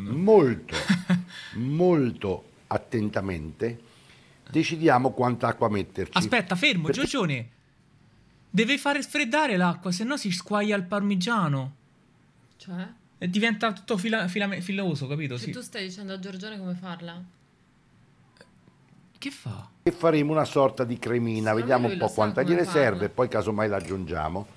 no? molto, molto attentamente decidiamo quanta acqua metterci. Aspetta, fermo, Perché... Giorgione. Deve far freddare l'acqua, se no si squaglia il parmigiano. Cioè? E diventa tutto fila- filame- filoso, capito? Cioè, sì. tu stai dicendo a Giorgione come farla? Che fa? E faremo una sorta di cremina, Secondo vediamo un po' quanta gliene farla. serve, poi casomai l'aggiungiamo.